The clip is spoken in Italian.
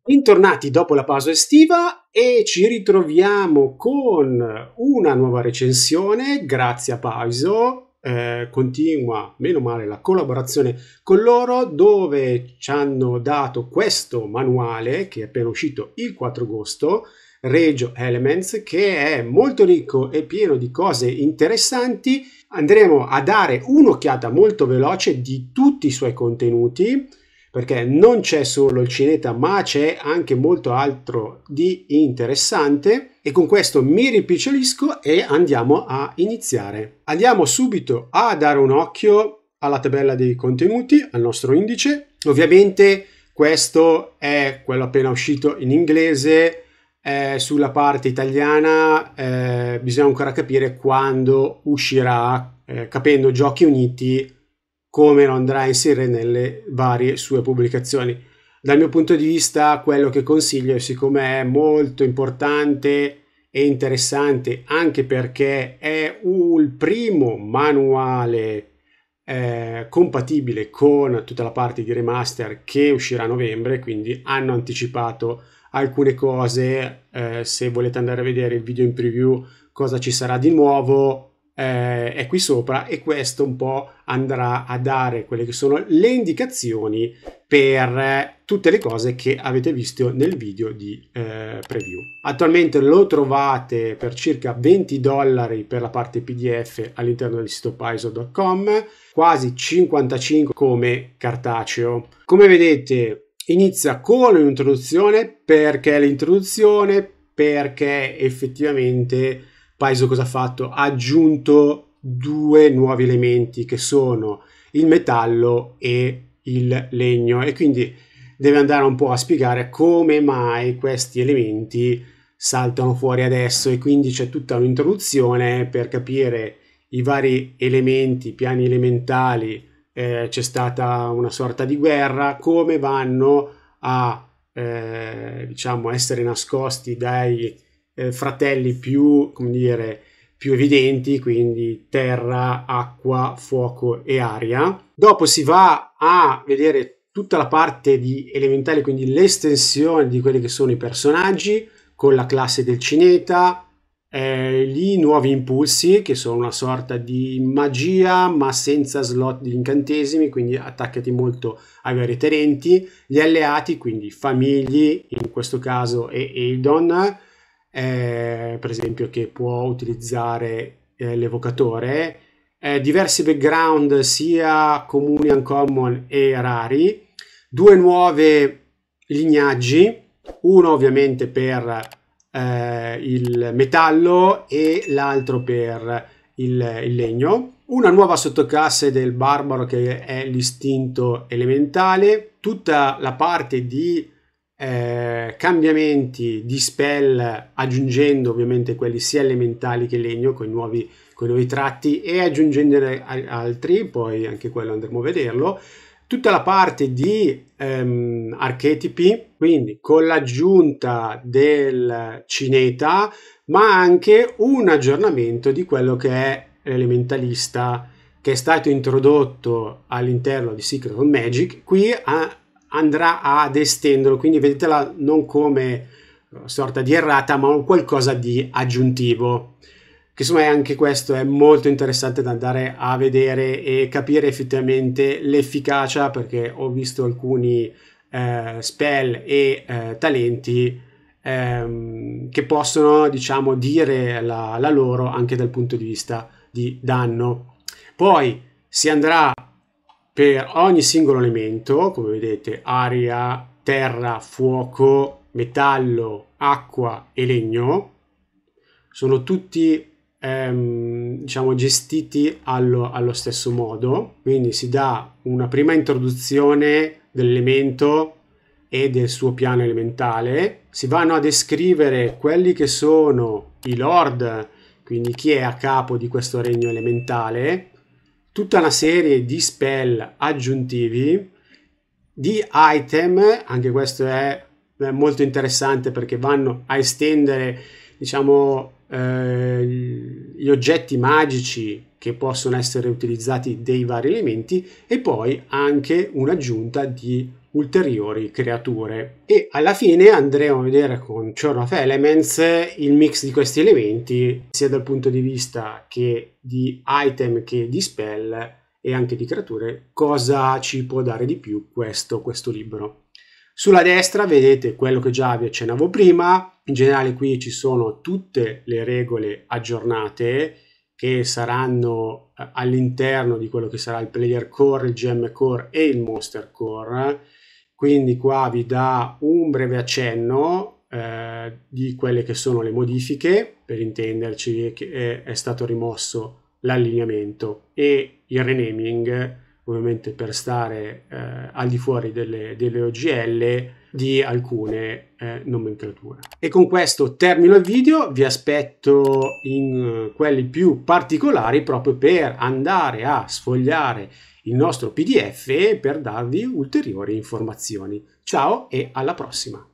Bentornati dopo la pausa estiva e ci ritroviamo con una nuova recensione grazie a Paiso. Eh, continua, meno male, la collaborazione con loro dove ci hanno dato questo manuale che è appena uscito il 4 agosto, Regio Elements, che è molto ricco e pieno di cose interessanti. Andremo a dare un'occhiata molto veloce di tutti i suoi contenuti perché non c'è solo il cinema, ma c'è anche molto altro di interessante. E con questo mi rimpicciolisco e andiamo a iniziare. Andiamo subito a dare un occhio alla tabella dei contenuti, al nostro indice. Ovviamente questo è quello appena uscito in inglese, eh, sulla parte italiana eh, bisogna ancora capire quando uscirà, eh, capendo Giochi Uniti come lo andrà a inserire nelle varie sue pubblicazioni. Dal mio punto di vista, quello che consiglio, siccome è molto importante e interessante, anche perché è il primo manuale eh, compatibile con tutta la parte di remaster che uscirà a novembre, quindi hanno anticipato alcune cose. Eh, se volete andare a vedere il video in preview, cosa ci sarà di nuovo, eh, è qui sopra e questo un po' andrà a dare quelle che sono le indicazioni per eh, tutte le cose che avete visto nel video di eh, preview. Attualmente lo trovate per circa 20 dollari per la parte PDF all'interno del sito paiso.com, quasi 55 come cartaceo. Come vedete inizia con un'introduzione perché l'introduzione perché effettivamente Paiso cosa ha fatto? Ha aggiunto due nuovi elementi che sono il metallo e il legno e quindi deve andare un po' a spiegare come mai questi elementi saltano fuori adesso e quindi c'è tutta un'introduzione per capire i vari elementi, piani elementali, eh, c'è stata una sorta di guerra, come vanno a eh, diciamo essere nascosti dai eh, fratelli più, come dire, più evidenti, quindi terra, acqua, fuoco e aria. Dopo si va a vedere tutta la parte di elementare, quindi l'estensione di quelli che sono i personaggi, con la classe del cineta, eh, gli nuovi impulsi, che sono una sorta di magia, ma senza slot di incantesimi, quindi attaccati molto ai vari terrenti, gli alleati, quindi famigli, in questo caso è Eidon, eh, per esempio, che può utilizzare eh, l'evocatore, eh, diversi background sia comuni, uncommon e rari, due nuove lignaggi, uno ovviamente per eh, il metallo e l'altro per il, il legno una nuova sottoclasse del barbaro che è l'istinto elementale, tutta la parte di eh, cambiamenti di spell aggiungendo ovviamente quelli sia elementali che legno con i nuovi, con i nuovi tratti e aggiungendone altri, poi anche quello andremo a vederlo. Tutta la parte di ehm, archetipi, quindi con l'aggiunta del cineta, ma anche un aggiornamento di quello che è l'elementalista che è stato introdotto all'interno di Secret of Magic. Qui a, andrà ad estenderlo, quindi vedetela non come eh, sorta di errata, ma un qualcosa di aggiuntivo. Che insomma anche questo è molto interessante da andare a vedere e capire effettivamente l'efficacia, perché ho visto alcuni eh, spell e eh, talenti ehm, che possono, diciamo, dire la, la loro anche dal punto di vista di danno. Poi si andrà per ogni singolo elemento, come vedete aria, terra, fuoco, metallo, acqua e legno, sono tutti ehm, diciamo gestiti allo, allo stesso modo, quindi si dà una prima introduzione dell'elemento e del suo piano elementale, si vanno a descrivere quelli che sono i lord, quindi chi è a capo di questo regno elementale, tutta una serie di spell aggiuntivi, di item, anche questo è eh, molto interessante perché vanno a estendere, diciamo, eh, gli oggetti magici che possono essere utilizzati dei vari elementi e poi anche un'aggiunta di ulteriori creature. E alla fine andremo a vedere con Churn of Elements il mix di questi elementi, sia dal punto di vista che di item che di spell e anche di creature, cosa ci può dare di più questo, questo libro. Sulla destra vedete quello che già vi accennavo prima, in generale qui ci sono tutte le regole aggiornate che saranno eh, all'interno di quello che sarà il player core, il gem core e il monster core quindi qua vi dà un breve accenno eh, di quelle che sono le modifiche, per intenderci che è, stato rimosso l'allineamento e il renaming, ovviamente per stare eh, al di fuori delle, delle OGL di alcune eh, nomenclature. E con questo termino il video, vi aspetto in quelli più particolari proprio per andare a sfogliare il nostro PDF per darvi ulteriori informazioni. Ciao e alla prossima!